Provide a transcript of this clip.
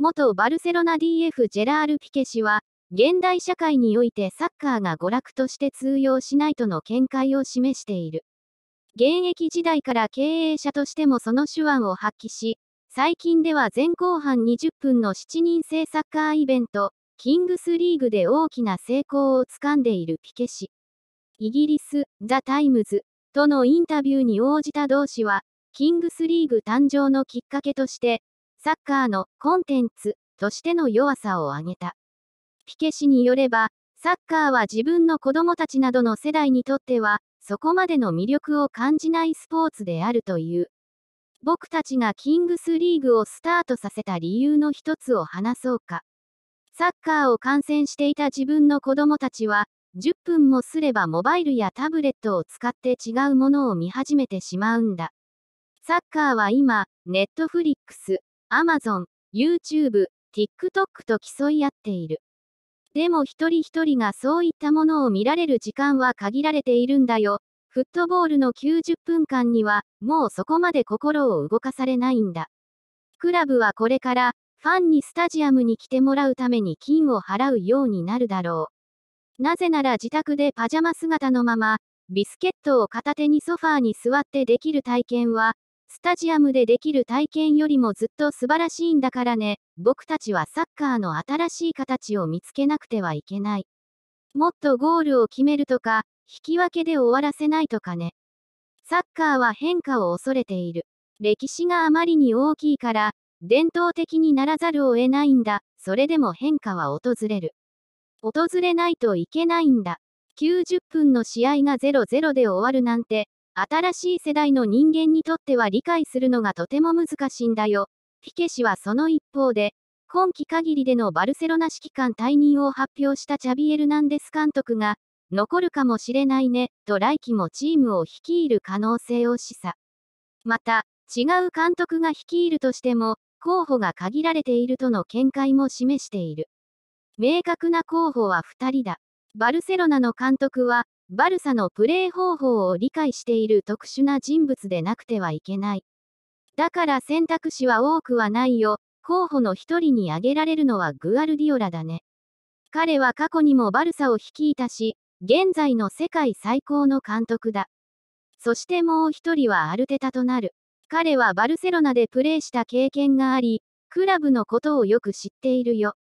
元バルセロナ DF ジェラール・ピケ氏は、現代社会においてサッカーが娯楽として通用しないとの見解を示している。現役時代から経営者としてもその手腕を発揮し、最近では前後半20分の7人制サッカーイベント、キングスリーグで大きな成功をつかんでいるピケ氏。イギリス、ザ・タイムズとのインタビューに応じた同氏は、キングスリーグ誕生のきっかけとして、サッカーのコンテンツとしての弱さを挙げた。ピケ氏によれば、サッカーは自分の子供たちなどの世代にとっては、そこまでの魅力を感じないスポーツであるという。僕たちがキングスリーグをスタートさせた理由の一つを話そうか。サッカーを観戦していた自分の子供たちは、10分もすればモバイルやタブレットを使って違うものを見始めてしまうんだ。サッカーは今、ネットフリックス、Amazon、YouTube、TikTok と競い合っている。でも一人一人がそういったものを見られる時間は限られているんだよ。フットボールの90分間には、もうそこまで心を動かされないんだ。クラブはこれから、ファンにスタジアムに来てもらうために金を払うようになるだろう。なぜなら自宅でパジャマ姿のまま、ビスケットを片手にソファーに座ってできる体験は、スタジアムでできる体験よりもずっと素晴らしいんだからね。僕たちはサッカーの新しい形を見つけなくてはいけない。もっとゴールを決めるとか、引き分けで終わらせないとかね。サッカーは変化を恐れている。歴史があまりに大きいから、伝統的にならざるを得ないんだ。それでも変化は訪れる。訪れないといけないんだ。90分の試合が0-0で終わるなんて、新しい世代の人間にとっては理解するのがとても難しいんだよ。ピケ氏はその一方で、今季限りでのバルセロナ指揮官退任を発表したチャビエル・ナンデス監督が、残るかもしれないね、と来季もチームを率いる可能性を示唆。また、違う監督が率いるとしても、候補が限られているとの見解も示している。明確な候補は2人だ。バルセロナの監督は、バルサのプレー方法を理解している特殊な人物でなくてはいけない。だから選択肢は多くはないよ。候補の一人に挙げられるのはグアルディオラだね。彼は過去にもバルサを率いたし、現在の世界最高の監督だ。そしてもう一人はアルテタとなる。彼はバルセロナでプレーした経験があり、クラブのことをよく知っているよ。